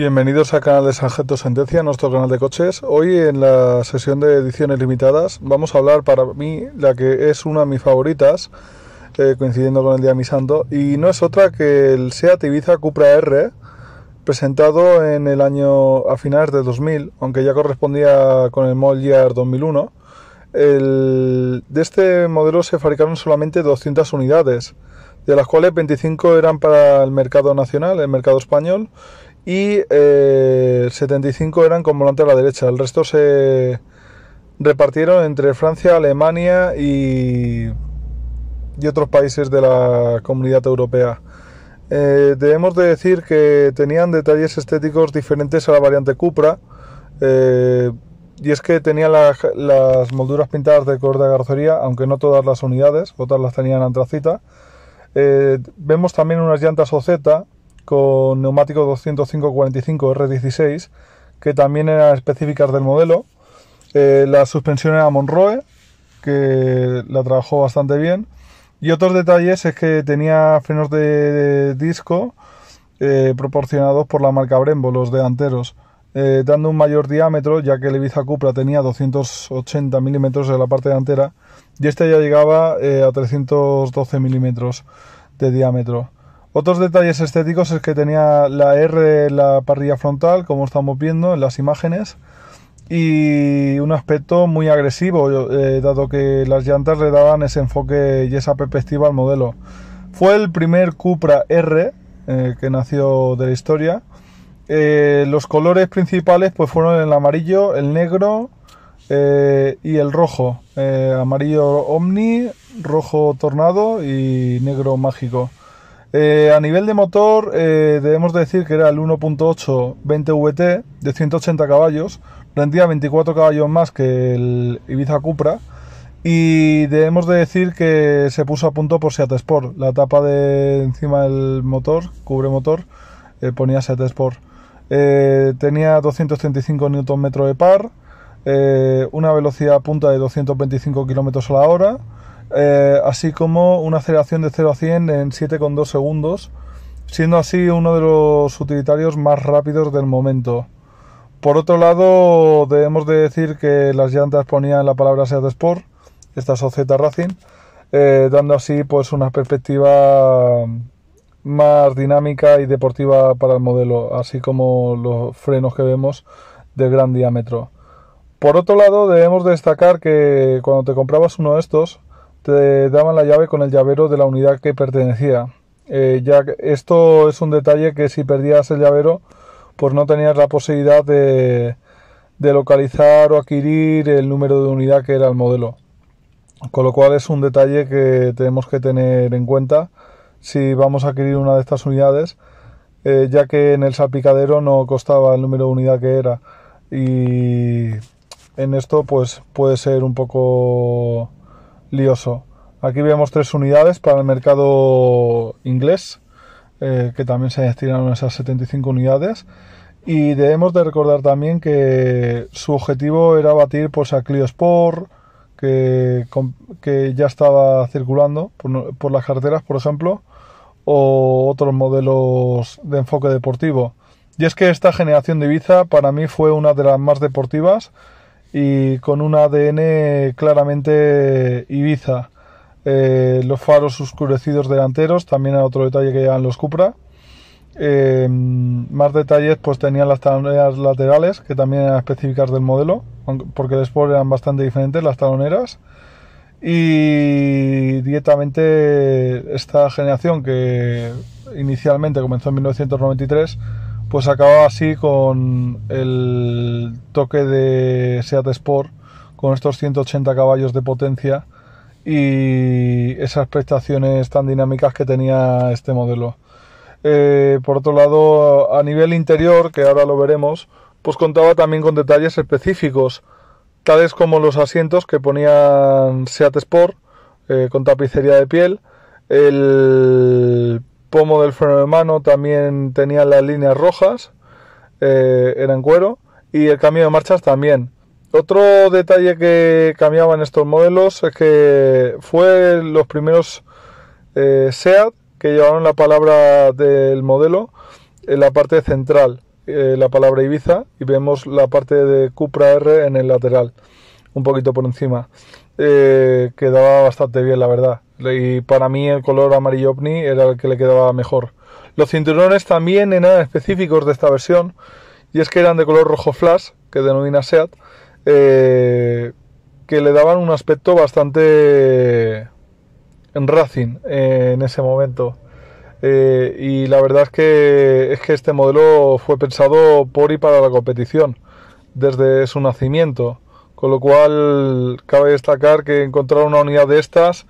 Bienvenidos a canal de Sargento Sentencia, nuestro canal de coches. Hoy en la sesión de ediciones limitadas vamos a hablar para mí la que es una de mis favoritas, eh, coincidiendo con el Día de mi Santo, y no es otra que el Seat Ibiza Cupra R, presentado en el año a finales de 2000, aunque ya correspondía con el Model Year 2001. de este modelo se fabricaron solamente 200 unidades, de las cuales 25 eran para el mercado nacional, el mercado español, y 75 eh, eran con volante a la derecha. El resto se repartieron entre Francia, Alemania y, y otros países de la comunidad europea. Eh, debemos de decir que tenían detalles estéticos diferentes a la variante Cupra. Eh, y es que tenían las molduras pintadas de color de carrocería, aunque no todas las unidades, otras las tenían antracita. vemos también unas llantas OZ con neumático 205-45 R16, que también eran específicas del modelo. Eh, la suspensión era Monroe, que la trabajó bastante bien. Y otros detalles es que tenía frenos de, disco eh, proporcionados por la marca Brembo, los delanteros, eh, dando un mayor diámetro, ya que el Ibiza Cupra tenía 280 milímetros en la parte delantera y este ya llegaba eh, a 312 milímetros de diámetro. Otros detalles estéticos es que tenía la R en la parrilla frontal, como estamos viendo en las imágenes, y un aspecto muy agresivo, eh, dado que las llantas le daban ese enfoque y esa perspectiva al modelo. Fue el primer Cupra R eh, que nació de la historia. Eh, los colores principales pues fueron el amarillo, el negro y el rojo. amarillo Omni, rojo Tornado y negro Mágico. Eh, a nivel de motor, eh, debemos decir que era el 1.8 20VT de 180 caballos, rendía 24 caballos más que el Ibiza Cupra. Y debemos de decir que se puso a punto por Seat Sport. La tapa de encima del motor, cubre motor, eh, ponía Seat Sport. tenía 235 Nm de par, una velocidad punta de 225 km a la hora eh, así como una aceleración de 0 a 100 en 7,2 segundos, siendo así uno de los utilitarios más rápidos del momento. Por otro lado, debemos de decir que las llantas ponían la palabra Seat e Sport, esta OZ Racing, eh, dando así pues una perspectiva más dinámica y deportiva para el modelo, así como los frenos que vemos de gran diámetro. Por otro lado, debemos destacar que cuando te comprabas uno de estos, te daban la llave con el llavero de la unidad que pertenecía. Eh, esto es un detalle que si perdías el llavero, pues no tenías la posibilidad de, localizar o adquirir el número de unidad que era el modelo. Con lo cual es un detalle que tenemos que tener en cuenta si vamos a adquirir una de estas unidades, eh, ya que en el salpicadero no costaba el número de unidad que era. Y en esto pues puede ser un poco lioso. Aquí vemos tres unidades para el mercado inglés, eh, que también se destinaron esas 75 unidades. Y debemos de recordar también que su objetivo era batir pues, a Clio Sport, que, que ya estaba circulando por, por, las carreteras, por ejemplo, o otros modelos de enfoque deportivo. Y es que esta generación de Ibiza para mí fue una de las más deportivas y con un ADN claramente Ibiza. Eh, los faros oscurecidos delanteros, también otro detalle que llevan los Cupra. Eh, más detalles, pues tenían las taloneras laterales, que también eran específicas del modelo, porque después eran bastante diferentes las taloneras. Y directamente esta generación que inicialmente comenzó en 1993 pues acababa así con el toque de Seat Sport con estos 180 caballos de potencia y esas prestaciones tan dinámicas que tenía este modelo. Eh, por otro lado, a nivel interior, que ahora lo veremos, pues contaba también con detalles específicos, tales como los asientos que ponían Seat Sport, eh, con tapicería de piel, el pomo del freno de mano también tenía las líneas rojas, eh, eran cuero, y el cambio de marchas también. Otro detalle que cambiaba en estos modelos es que fue los primeros eh, SEAT que llevaron la palabra del modelo en la parte central, eh, la palabra Ibiza, y vemos la parte de Cupra R en el lateral, un poquito por encima. quedaba bastante bien, la verdad. Y para mí el color amarillo ovni era el que le quedaba mejor. Los cinturones también eran específicos de esta versión. Y es que eran de color rojo flash, que denomina SEAT. Eh, que le daban un aspecto bastante en Racing en ese momento. Eh, y la verdad es que, es que este modelo fue pensado por y para la competición desde su nacimiento. Con lo cual cabe destacar que encontrar una unidad de estas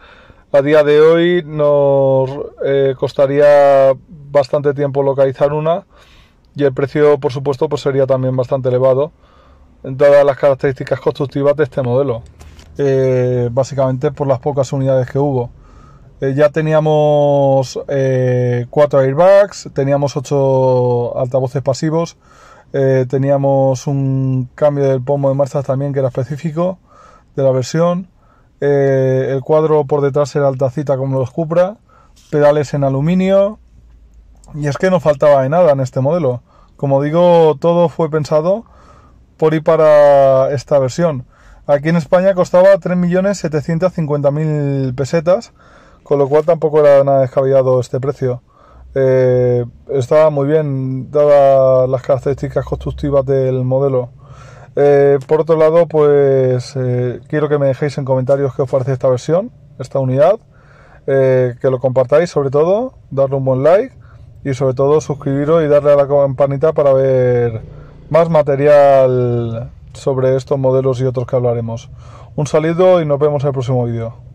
a día de hoy nos eh, costaría bastante tiempo localizar una y el precio, por supuesto, pues sería también bastante elevado, en todas las características constructivas de este modelo, eh, básicamente por las pocas unidades que hubo. Eh, ya teníamos 4 airbags, teníamos ocho altavoces pasivos, teníamos un cambio del pomo de marchas también que era específico de la versión eh, el cuadro por detrás era altacita como los Cupra, pedales en aluminio, y es que no faltaba de nada en este modelo. Como digo, todo fue pensado por y para esta versión. Aquí en España costaba 3.750.000 pesetas, con lo cual tampoco era nada descabellado este precio. Eh, estaba muy bien, dadas las características constructivas del modelo. Eh, por otro lado, pues eh, quiero que me dejéis en comentarios qué os parece esta versión, esta unidad, eh, que lo compartáis sobre todo, darle un buen like y sobre todo suscribiros y darle a la campanita para ver más material sobre estos modelos y otros que hablaremos. Un saludo y nos vemos en el próximo vídeo.